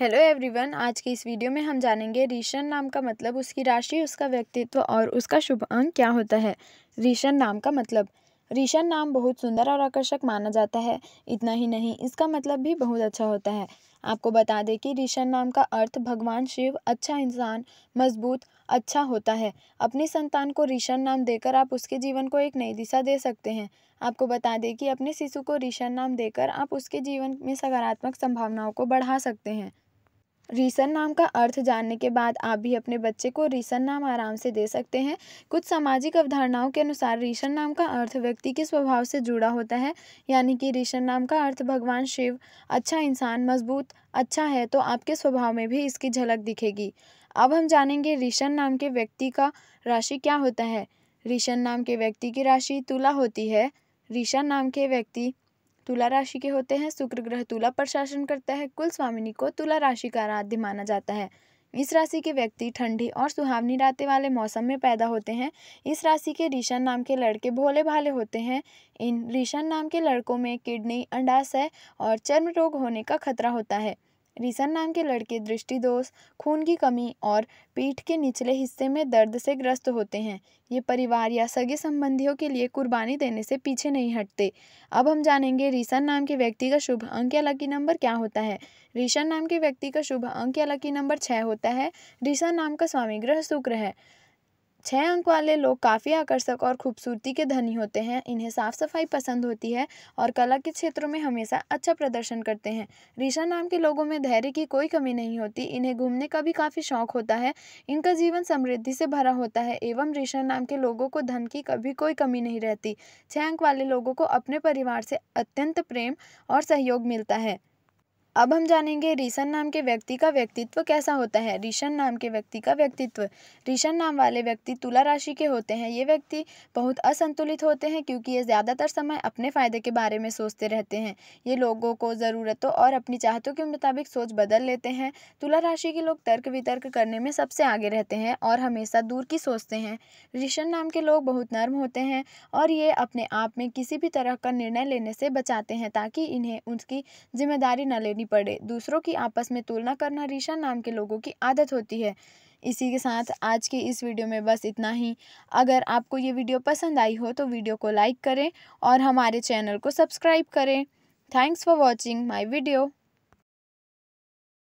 hello everyone आज की इस वीडियो में हम जानेंगे रीशन नाम का मतलब उसकी राशि उसका व्यक्तित्व और उसका शुभ अंक क्या होता है रीशन नाम का मतलब रीशन नाम बहुत सुंदर और आकर्षक माना जाता है इतना ही नहीं इसका मतलब भी बहुत अच्छा होता है आपको बता दें कि रीशन नाम का अर्थ भगवान शिव अच्छा इंसान मजबूत अच्छा होता है अपनी संतान को रीशन नाम देकर आप उसके जीवन को एक नई दिशा दे सकते हैं आपको बता दें कि अपने शिशु को रीशन नाम देकर आप उसके जीवन में सकारात्मक संभावनाओं को बढ़ा सकते हैं रीसन नाम का अर्थ जानने के बाद आप भी अपने बच्चे को रीसन नाम आराम से दे सकते हैं कुछ सामाजिक अवधारणाओं के अनुसार रीसन नाम का अर्थ व्यक्ति के स्वभाव से जुड़ा होता है यानी कि रीसन नाम का अर्थ भगवान शिव अच्छा इंसान मजबूत अच्छा है तो आपके स्वभाव में भी इसकी झलक दिखेगी अब हम जानेंगे रीसन नाम के व्यक्ति का राशि क्या होता है रीसन नाम के व्यक्ति की राशि तुला होती है रीसन नाम के व्यक्ति तुला राशि के होते हैं शुक्र ग्रह तुला पर शासन करता है कुल स्वामिनी को तुला राशि का आराध्य माना जाता है इस राशि के व्यक्ति ठंडी और सुहावनी रातें वाले मौसम में पैदा होते हैं इस राशि के ऋषण नाम के लड़के भोले भाले होते हैं इन ऋषण नाम के लड़कों में किडनी अंडाशय और चर्म रोग होने का खतरा होता है रिसन नाम के लड़के दृष्टिदोष खून की कमी और पीठ के निचले हिस्से में दर्द से ग्रस्त होते हैं ये परिवार या सगे संबंधियों के लिए कुर्बानी देने से पीछे नहीं हटते अब हम जानेंगे रिसन नाम के व्यक्ति का शुभ अंक या लकी नंबर क्या होता है रीसन नाम के व्यक्ति का शुभ अंक या लकी नंबर छः होता है रिसन नाम का स्वामी ग्रह शुक्र है छः अंक वाले लोग काफ़ी आकर्षक और खूबसूरती के धनी होते हैं इन्हें साफ सफाई पसंद होती है और कला के क्षेत्रों में हमेशा अच्छा प्रदर्शन करते हैं ऋषा नाम के लोगों में धैर्य की कोई कमी नहीं होती इन्हें घूमने का भी काफ़ी शौक होता है इनका जीवन समृद्धि से भरा होता है एवं ऋषा नाम के लोगों को धन की कभी कोई कमी नहीं रहती छः अंक वाले लोगों को अपने परिवार से अत्यंत प्रेम और सहयोग मिलता है अब हम जानेंगे रीशन नाम के व्यक्ति का व्यक्तित्व कैसा होता है रीशन नाम के व्यक्ति का व्यक्तित्व रीशन नाम वाले व्यक्ति तुला राशि के होते हैं ये व्यक्ति बहुत असंतुलित होते हैं क्योंकि ये ज़्यादातर समय अपने फ़ायदे के बारे में सोचते रहते हैं ये लोगों को ज़रूरतों और अपनी चाहतों के मुताबिक सोच बदल लेते हैं तुला राशि के लोग तर्क वितर्क करने में सबसे आगे रहते हैं और हमेशा दूर की सोचते हैं रीशन नाम के लोग बहुत नर्म होते हैं और ये अपने आप में किसी भी तरह का निर्णय लेने से बचाते हैं ताकि इन्हें उनकी जिम्मेदारी न लेनी पड़े दूसरों की आपस में तुलना करना रीशा नाम के लोगों की आदत होती है इसी के साथ आज के इस वीडियो में बस इतना ही अगर आपको ये वीडियो पसंद आई हो तो वीडियो को लाइक करें और हमारे चैनल को सब्सक्राइब करें thanks for watching my video